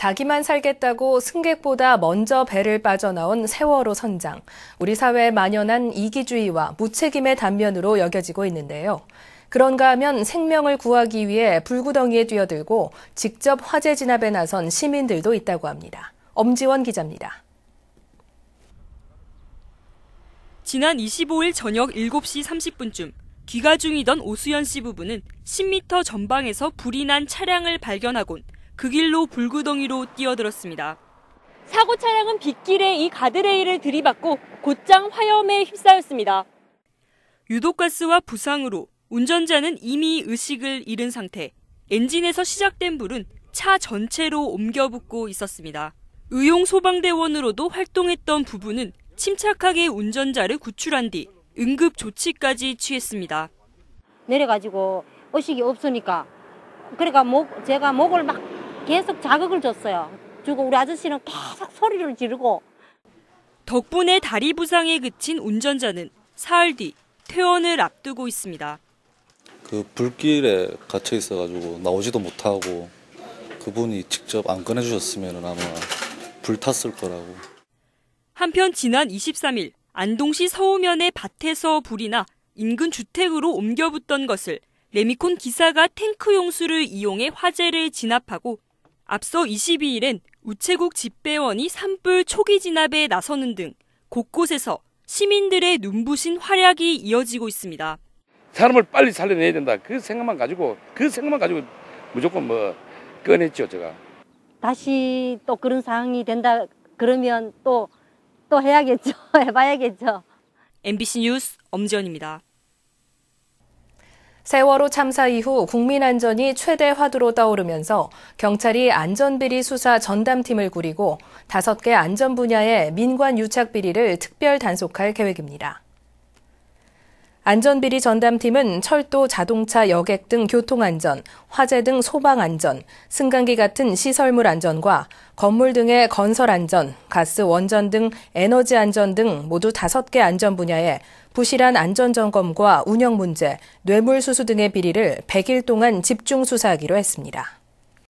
자기만 살겠다고 승객보다 먼저 배를 빠져나온 세월호 선장. 우리 사회에 만연한 이기주의와 무책임의 단면으로 여겨지고 있는데요. 그런가 하면 생명을 구하기 위해 불구덩이에 뛰어들고 직접 화재 진압에 나선 시민들도 있다고 합니다. 엄지원 기자입니다. 지난 25일 저녁 7시 30분쯤 귀가 중이던 오수연 씨 부부는 10m 전방에서 불이 난 차량을 발견하곤 그 길로 불구덩이로 뛰어들었습니다. 사고 차량은 빗길에 이 가드레일을 들이받고 곧장 화염에 휩싸였습니다. 유독가스와 부상으로 운전자는 이미 의식을 잃은 상태, 엔진에서 시작된 불은 차 전체로 옮겨 붙고 있었습니다. 의용 소방대원으로도 활동했던 부부는 침착하게 운전자를 구출한 뒤 응급 조치까지 취했습니다. 내려가지고 의식이 없으니까 그러니까 목 제가 목을 막 계속 자극을 줬어요. 주고 우리 아저씨는 계속 소리를 지르고 덕분에 다리 부상에 그친 운전자는 사흘 뒤 퇴원을 앞두고 있습니다. 그 불길에 갇혀 있어가지고 나오지도 못하고 그분이 직접 안 꺼내주셨으면 아마 불탔을 거라고. 한편 지난 23일 안동시 서우면의 밭에서 불이 나 인근 주택으로 옮겨붙던 것을 레미콘 기사가 탱크 용수를 이용해 화재를 진압하고 앞서 22일엔 우체국 집배원이 산불 초기 진압에 나서는 등 곳곳에서 시민들의 눈부신 활약이 이어지고 있습니다. 사람을 빨리 살려내야 된다. 그 생각만 가지고 그 생각만 가지고 무조건 뭐 꺼냈죠 제가. 다시 또 그런 상황이 된다 그러면 또 또 해야겠죠. 해봐야겠죠. MBC 뉴스 엄지연입니다. 세월호 참사 이후 국민 안전이 최대 화두로 떠오르면서 경찰이 안전비리 수사 전담팀을 꾸리고 5개 안전 분야의 민관 유착 비리를 특별 단속할 계획입니다. 안전비리 전담팀은 철도, 자동차, 여객 등 교통안전, 화재 등 소방안전, 승강기 같은 시설물 안전과 건물 등의 건설 안전, 가스 원전 등 에너지 안전 등 모두 다섯 개 안전 분야에 부실한 안전 점검과 운영 문제, 뇌물 수수 등의 비리를 100일 동안 집중 수사하기로 했습니다.